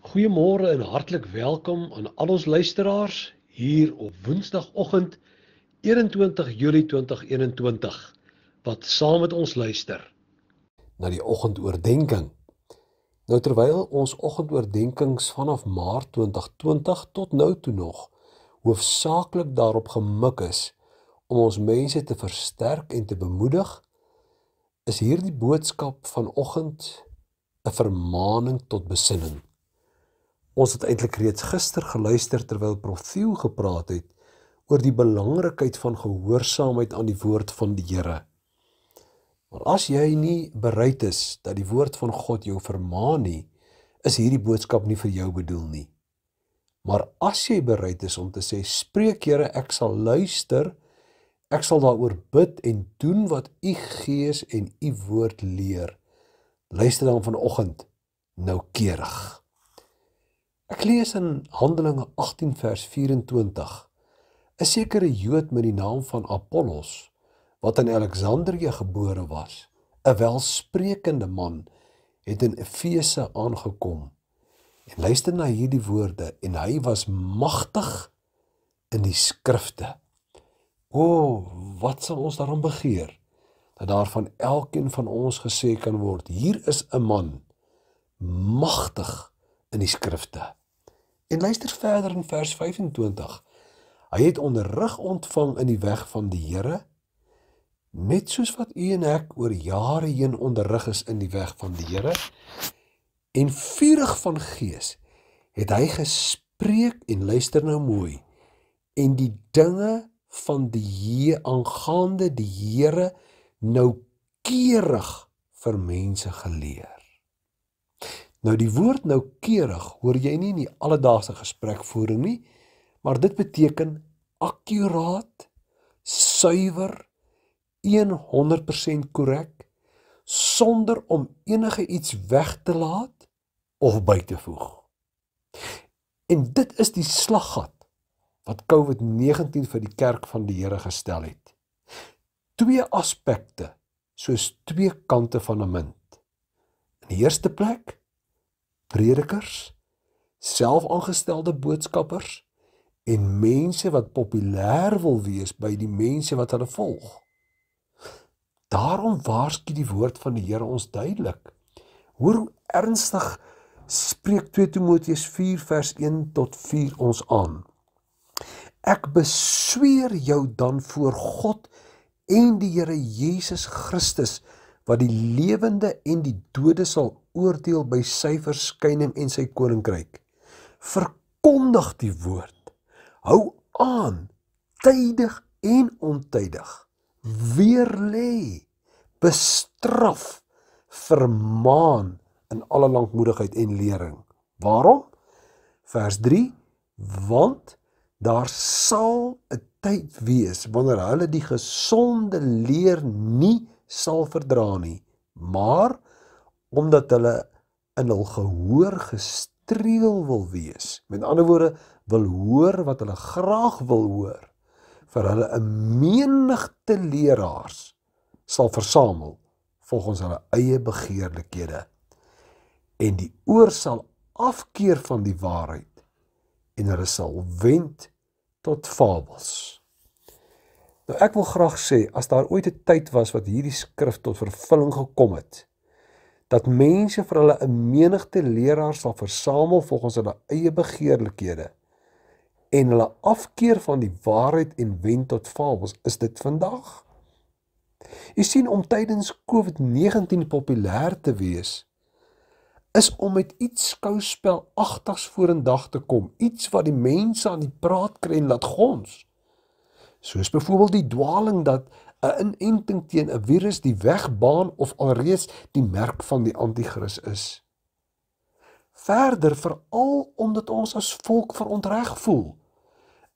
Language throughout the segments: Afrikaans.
Goeiemôre en hartlik welkom aan al ons luisteraars hier op Woensdagoggend 21 Julie 2021 wat saam met ons luister na die oggendoordenkings. Nou terwyl ons oggendoordenkings vanaf Maart 2020 tot nou toe nog hoofsaaklik daarop gemik is om ons mense te versterk en te bemoedig, is hierdie boodskap vanoggend 'n vermaaning tot besinning. Ons het eintlik reeds gister geluister terwyl Prof Thieu gepraat het oor die belangrikheid van gehoorsaamheid aan die woord van die Here. Maar as jy nie bereid is dat die woord van God jou vermaan nie, is hierdie boodskap nie vir jou bedoel nie. Maar as jy bereid is om te sê: "Spreek Here, ek sal luister. Ek sal daaroor bid en doen wat U Gees en U woord leer." Luister dan vanoggend noukeurig. Ek lees in Handelinge 18 vers 24. 'n Sekere Jood met die naam van Apollos wat in Alexandrië gebore was, 'n welsprekende man, het in Efese aangekom. En luister na hierdie woorde en hy was magtig in die skrifte. O, oh, wat sal ons daarom begeer dat daarvan elkeen van ons gesê kan word: Hier is 'n man magtig in die skrifte. En luister verder in vers 25. Hy het onderrig ontvang in die weg van die Here, net soos wat u en ek oor jare heen onderrig is in die weg van die Here. En vurig van gees het hy gespreek en luister nou mooi. En die dinge van die Here aangaande die Here nou keurig vir mense geleer. Nou die woord noukeurig hoor jy nie in die alledaagse gesprekvoering nie, maar dit beteken akkuraat, suiwer, 100% korrek sonder om enige iets weg te laat of by te voeg. En dit is die slaggat wat COVID-19 vir die kerk van die Here gestel het. Twee aspekte, soos twee kante van 'n munt. In die eerste plek predikers, selfaangestelde boodskappers en mense wat populêr wil wees by die mense wat hulle volg. Daarom waarsku die woord van die Here ons duidelik. Hoor hoe ernstig spreek 2 Timoteus 4 vers 1 tot 4 ons aan. Ek besweer jou dan voor God en die Here Jesus Christus wat die lewende en die dode sal oordeel by sy verskyning en sy koninkryk. Verkondig die woord. Hou aan tydig en ontydig. Weer lê, bestraf, vermaan in alle lankmoedigheid en lering. Waarom? Vers 3: Want daar sal 'n tyd wees wanneer hulle die gesonde leer nie sal verdra nie, maar omdat hulle in hul gehoor gestreel wil wees. Met ander woorde, wil hoor wat hulle graag wil hoor vir hulle 'n menigte leraars sal versamel volgens hulle eie begeerlikhede en die oor sal afkeer van die waarheid en hulle sal wend tot fabels. Nou ek wil graag sê as daar ooit 'n tyd was wat hierdie skrif tot vervulling gekom het, dat mense vir hulle 'n menigte leraars sal versamel volgens hulle eie begeerlikhede en hulle afkeer van die waarheid en wend tot fabels is dit vandag. U sien om tydens COVID-19 populêr te wees is om met iets skouspelagtigs vorendag te kom, iets wat die mense aan die praat kry en laat gons. Soos byvoorbeeld die dwaling dat 'n inenting teen 'n virus die wegbaan of alreeds die merk van die anti-kris is. Verder veral omdat ons as volk verontreg voel,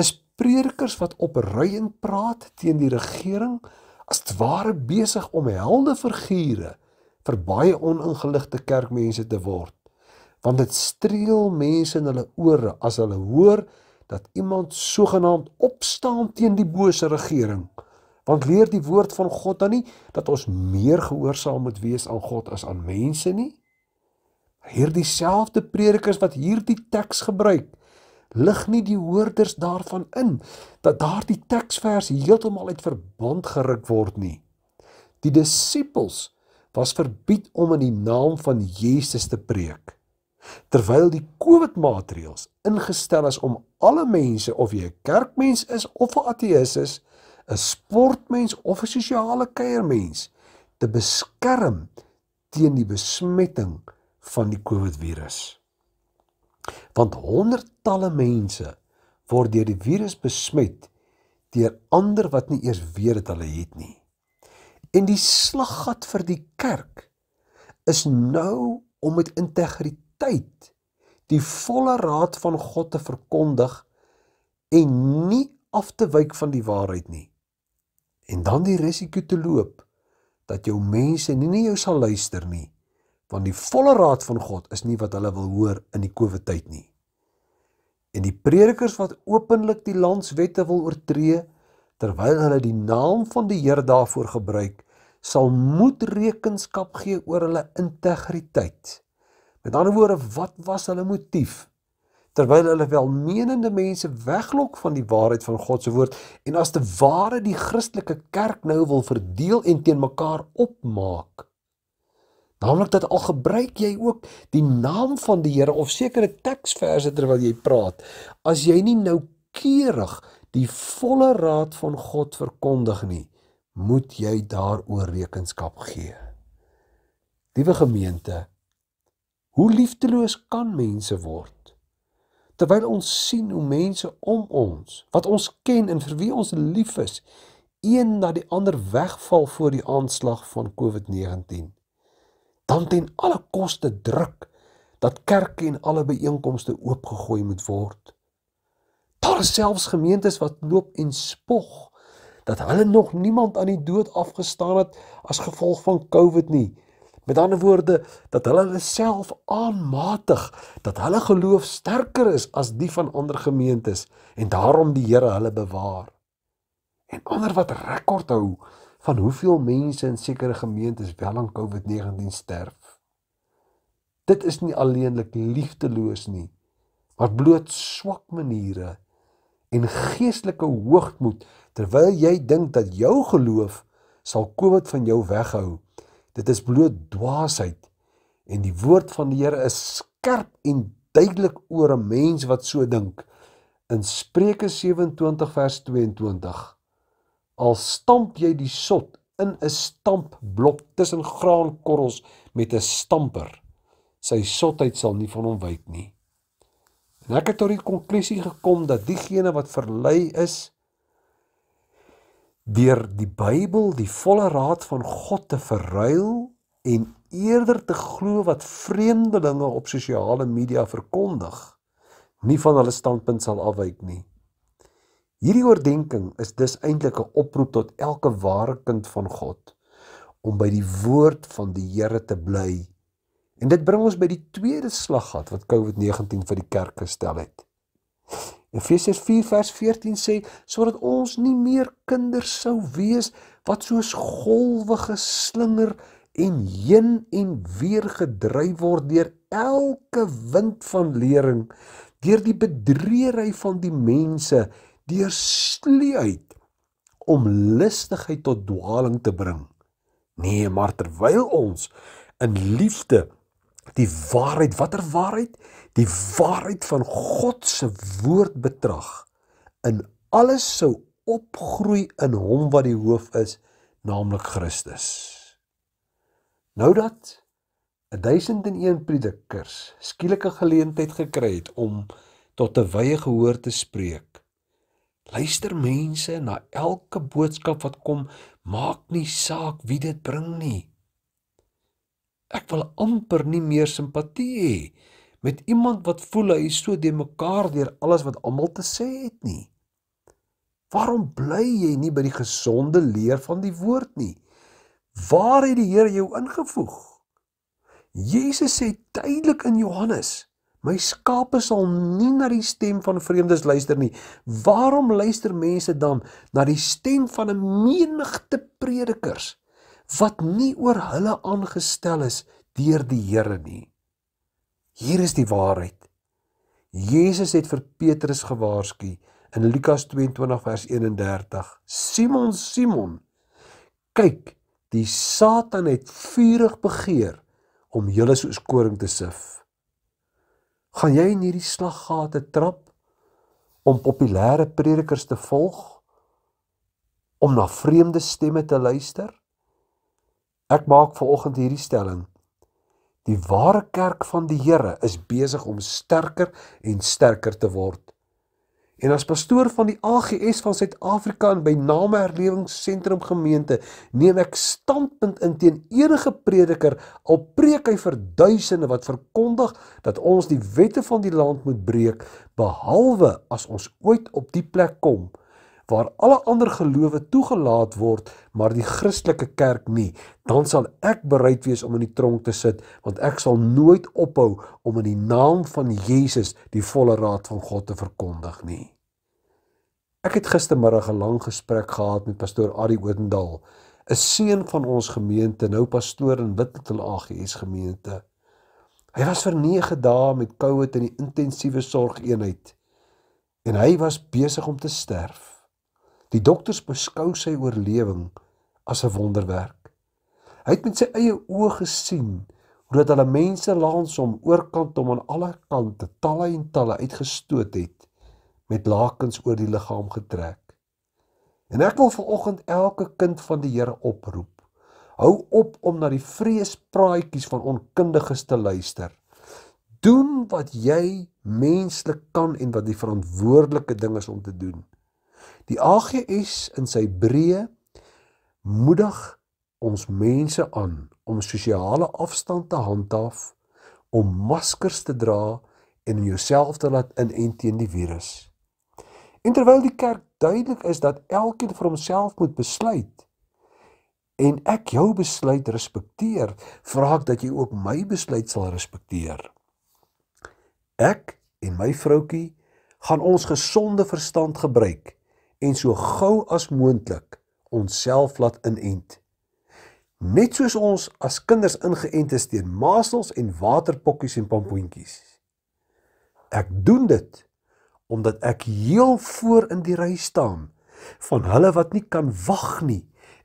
is predikers wat opruiend praat teen die regering as ware besig om helde figure vir baie oningeligte kerkmense te word, want dit streel mense in hulle ore as hulle hoor dat iemand sogenaamd opstaan teen die bose regering. Want leer die woord van God dan nie dat ons meer gehoorsaam moet wees aan God as aan mense nie? Hier dieselfde predikers wat hierdie teks gebruik, lig nie die hoorders daarvan in dat daardie teksvers heeltemal uit verband geruk word nie. Die disippels was verbied om in die naam van Jesus te preek. Terwyl die COVID-maatreëls ingestel is om alle mense of jy 'n kerkmens is of 'n ateïs is, 'n sportmens of 'n sosiale kuiermens te beskerm teen die besmetting van die COVID virus. Want honderdtalle mense word deur die virus besmet deur ander wat nie eers weet dat hulle het nie. En die slaggat vir die kerk is nou om met integriteit die volle raad van God te verkondig en nie af te wyk van die waarheid nie en dan die risiko te loop dat jou mense nie na jou sal luister nie want die volle raad van God is nie wat hulle wil hoor in die COVID tyd nie. En die predikers wat openlik die landswette wil oortree terwyl hulle die naam van die Here daarvoor gebruik, sal moet rekenskap gee oor hulle integriteit. Met ander woorde, wat was hulle motief terwyl hulle welmenende mense weglok van die waarheid van God se woord en as te ware die Christelike kerk nou wil verdeel en teen mekaar opmaak. Naamlik dat al gebruik jy ook die naam van die Here of sekere teksverse terwyl jy praat, as jy nie noukeurig die volle raad van God verkondig nie, moet jy daaroor rekenskap gee. Liewe gemeente, hoe liefdeloos kan mense word? terwyl ons sien hoe mense om ons wat ons ken en vir wie ons lief is een na die ander wegval voor die aanslag van COVID-19 dan ten alle koste druk dat kerke en alle byeenkomste oopgegooi moet word daar is selfs gemeentes wat loop en spog dat hulle nog niemand aan die dood afgestaan het as gevolg van COVID nie Met ander woorde dat hulle hulle self aanmatig dat hulle geloof sterker is as die van ander gemeentes en daarom die Here hulle bewaar. En ander wat rekord hou van hoeveel mense in sekere gemeentes wel aan COVID-19 sterf. Dit is nie alleenlik liefdeloos nie, maar bloot swak maniere en geestelike hoogmoed terwyl jy dink dat jou geloof sal COVID van jou weghou. Dit is bloot dwaasheid. En die woord van die Here is skerp en duidelik oor 'n mens wat so dink. In Spreuke 27 vers 22. Al stamp jy die sot in 'n stampblok tussen graankorrels met 'n stamper, sy sotheid sal nie van hom wyk nie. En ek het tot die konklusie gekom dat diegene wat verlei is deur die Bybel die volle raad van God te verruil en eerder te glo wat vreemdelinge op sosiale media verkondig, nie van hulle standpunt sal afwyk nie. Hierdie oordeenking is dus eintlik 'n oproep tot elke ware kind van God om by die woord van die Here te bly. En dit bring ons by die tweede slaggat wat COVID-19 vir die kerk gestel het. Efesiërs 4 vers 14 sê sodat ons nie meer kinders sou wees wat soos golwe geslinger en heen en weer gedryf word deur elke wind van lering deur die bedreery van die mense deur sleuit om lustigheid tot dwaling te bring nee maar terwyl ons in liefde die waarheid, watter waarheid? Die waarheid van God se woord betrag in alles sou opgroei in hom wat die hoof is, naamlik Christus. Nou dat 1001 predikers skielike geleentheid gekry het om tot 'n wye gehoor te spreek. Luister mense na elke boodskap wat kom, maak nie saak wie dit bring nie. Ek wil amper nie meer simpatie hê met iemand wat voel hy is so deur mekaar deur alles wat almal te sê het nie. Waarom bly jy nie by die gesonde leer van die woord nie? Waar het die Here jou ingevoeg? Jesus sê duidelik in Johannes: "My skape sal nie na die stem van vreemdes luister nie." Waarom luister mense dan na die stem van 'n menigte predikers? wat nie oor hulle aangestel is deur die Here nie. Hier is die waarheid. Jesus het vir Petrus gewaarsku in Lukas 22 vers 31. Simon, Simon, kyk, die Satan het vurig begeer om julle soos koring te sif. Gaan jy in hierdie slaggate trap om populêre predikers te volg? Om na vreemde stemme te luister? Ek maak vanoggend hierdie stelling. Die ware kerk van die Here is besig om sterker en sterker te word. En as pastoor van die AGS van Suid-Afrika en by Name Herlewingsentrum Gemeente, neem ek standpunt in teen enige prediker al preek hy vir duisende wat verkondig dat ons die wette van die land moet breek, behalwe as ons ooit op die plek kom waar alle ander gelowe toegelaat word, maar die Christelike kerk nie, dan sal ek bereid wees om in die tronk te sit, want ek sal nooit ophou om in die naam van Jesus die volle raad van God te verkondig nie. Ek het gistermiddag 'n lang gesprek gehad met pastoor Ari Odendaal, 'n seun van ons gemeente, nou pastoor in Witbank AGS gemeente. Hy was vir 9 dae met COVID in die intensiewe sorgeenheid en hy was besig om te sterf. Die dokters beskou sy oorlewing as 'n wonderwerk. Hy het met sy eie oë gesien hoe dat hulle mense langs hom oorkant hom aan alle kante talle en talle uitgestoot het met lakens oor die liggaam getrek. En ek wil vanoggend elke kind van die Here oproep. Hou op om na die vreespraatjies van onkundiges te luister. Doen wat jy menslik kan en wat die verantwoordelike ding is om te doen. Die AGS in sy breë moedig ons mense aan om sosiale afstand te handhaaf, om maskers te dra en om jouself te laat inent teen die virus. En terwyl die kerk duidelik is dat elkeen vir homself moet besluit en ek jou besluit respekteer, vra ek dat jy ook my besluit sal respekteer. Ek en my vroutkie gaan ons gesonde verstand gebruik en so gou as moontlik onsself laat inent. Net soos ons as kinders ingeënt is teen masels en waterpokkies en pampoentjies. Ek doen dit omdat ek heel voor in die ry staan van hulle wat nie kan wag nie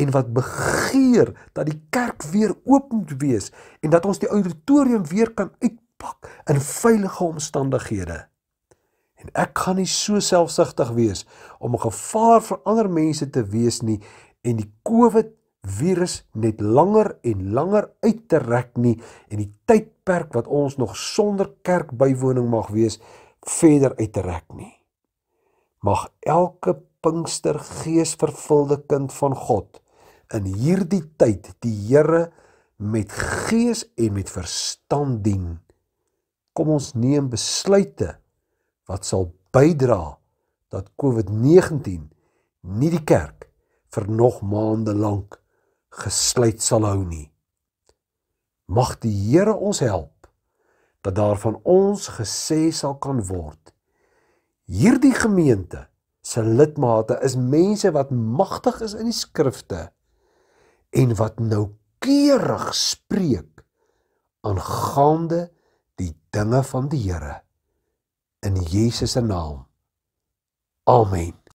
en wat begeer dat die kerk weer oop moet wees en dat ons die auditorium weer kan uitpak in veilige omstandighede. En ek gaan nie so selfsugtig wees om 'n gevaar vir ander mense te wees nie en die COVID virus net langer en langer uit te rek nie en die tydperk wat ons nog sonder kerkbywoning mag wees verder uit te rek nie. Mag elke Pinkster geesvervulde kind van God in hierdie tyd die Here met gees en met verstand dien. Kom ons neem besluite wat sal bydra dat COVID-19 nie die kerk vir nog maande lank gesluit sal hou nie. Mag die Here ons help dat daarvan ons gesê sal kan word. Hierdie gemeente se lidmate is mense wat magtig is in die skrifte en wat noukeurig spreek aangaande die dinge van die Here in Jesus se naam. Amen.